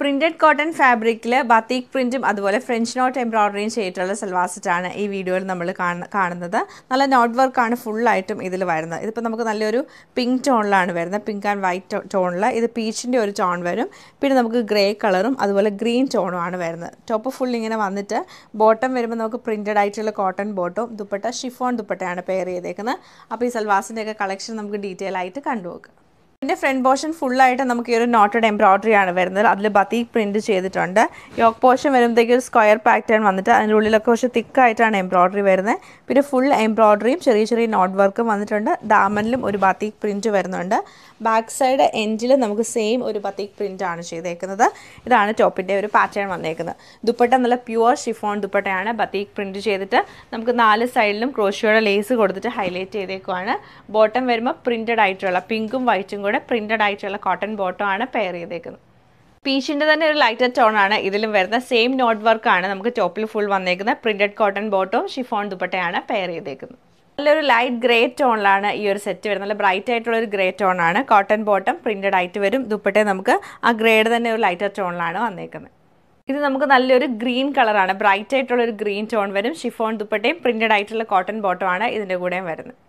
printed cotton ഫാബ്രിക്കിൽ ബത്തീക് പ്രിന്റും അതുപോലെ French not എംബ്രോയിഡറിയും ചെയ്തിട്ടുള്ള സൽവാർ ഈ വീഡിയോയിൽ നമ്മൾ കാണുന്നത് നല്ല നോട്ട് വർക്കാണ് ഫുള്ളായിട്ടും ഇതിൽ വരുന്നത് ഇതിപ്പോൾ നമുക്ക് നല്ലൊരു പിങ്ക് ടോണിലാണ് വരുന്നത് പിങ്ക് ആൻഡ് വൈറ്റ് ടോണിൽ ഇത് പീച്ചിൻ്റെ ഒരു ടോൺ വരും പിന്നെ നമുക്ക് ഗ്രേ കളറും അതുപോലെ ഗ്രീൻ ടോണും ആണ് വരുന്നത് ടോപ്പ് ഫുൾ ഇങ്ങനെ വന്നിട്ട് ബോട്ടം വരുമ്പോൾ നമുക്ക് പ്രിന്റഡ് ആയിട്ടുള്ള കോട്ടൺ ബോട്ടും ദുപ്പട്ട ഷിഫോൺ ദുപ്പട്ടയാണ് പെയർ ചെയ്തേക്കുന്നത് അപ്പോൾ ഈ സെൽവാസിൻ്റെയൊക്കെ കളക്ഷൻ നമുക്ക് ഡീറ്റെയിൽ ആയിട്ട് കണ്ടുപോക്കാം പിന്നെ ഫ്രണ്ട് പോർഷൻ ഫുള്ളായിട്ട് നമുക്ക് ഈ ഒരു നോട്ടഡ് എംബ്രോയ്ഡറി ആണ് വരുന്നത് അതിൽ ബത്തീക്ക് പ്രിൻറ്റ് ചെയ്തിട്ടുണ്ട് യോക്ക് പോർഷൻ വരുമ്പോഴത്തേക്ക് ഒരു സ്ക്വയർ പാറ്റേൺ വന്നിട്ട് അതിൻ്റെ ഉള്ളിലൊക്കെ കുറച്ച് തിക്കായിട്ടാണ് എംബ്രോയ്ഡറി വരുന്നത് പിന്നെ ഫുൾ എംബ്രോയ്ഡറിയും ചെറിയ ചെറിയ നോട്ട് വർക്കും വന്നിട്ടുണ്ട് ദാമനിലും ഒരു ബത്തീക്ക് പ്രിൻറ്റ് വരുന്നുണ്ട് ബാക്ക് സൈഡ് എൻഡിൽ നമുക്ക് സെയിം ഒരു ബത്തീക്ക് പ്രിൻ്റ് ആണ് ചെയ്തേക്കുന്നത് ഇതാണ് ടോപ്പിൻ്റെ ഒരു പാറ്റേൺ വന്നേക്കുന്നത് ദുപ്പട്ട നല്ല പ്യുവർ ഷിഫോൺ ദുപ്പട്ടയാണ് ബത്തീക്ക് പ്രിൻറ്റ് ചെയ്തിട്ട് നമുക്ക് നാല് സൈഡിലും ക്രോഷിയോടെ ലേസ് കൊടുത്തിട്ട് ഹൈലൈറ്റ് ചെയ്തേക്കുവാണ് ബോട്ടം വരുമ്പോൾ പ്രിൻറ്റഡ് ആയിട്ടുള്ള പിങ്കും വൈറ്റും കൂടെ പ്രിന്റഡ് ആയിട്ടുള്ള കോട്ടൺ ബോട്ടം ആണ് പെയർ ചെയ്തേക്കുന്നത് പീച്ചിൻ്റെ തന്നെ ഒരു ലൈറ്റർ ടോണാണ് ഇതിലും വരുന്ന സെയിം നോട്ട് വർക്കാണ് നമുക്ക് ടോപ്പിൽ ഫുൾ വന്നേക്കുന്നത് പ്രിന്റഡ് കോട്ടൺ ബോട്ടവും ഷിഫോൺ ദുപ്പട്ടയാണ് പെയർ ചെയ്തേക്കുന്നത് നല്ലൊരു ലൈറ്റ് ഗ്രേ ടോണിലാണ് ഈ ഒരു സെറ്റ് വരുന്നത് നല്ല ബ്രൈറ്റ് ആയിട്ടുള്ള ഒരു ഗ്രേ ടോണാണ് കോട്ടൺ ബോട്ടം പ്രിൻറ്റഡ് ആയിട്ട് വരും ദുപ്പട്ടെ നമുക്ക് ആ ഗ്രേഡ് തന്നെ ഒരു ലൈറ്റർ ടോണിലാണ് വന്നേക്കുന്നത് ഇത് നമുക്ക് നല്ലൊരു ഗ്രീൻ കളറാണ് ബ്രൈറ്റ് ആയിട്ടുള്ള ഒരു ഗ്രീൻ ടോൺ വരും ഷിഫോൺ ദുപ്പട്ടയും പ്രിൻറ്റഡ് ആയിട്ടുള്ള കോട്ടൺ ബോട്ടമാണ് ഇതിൻ്റെ കൂടെയും വരുന്നത്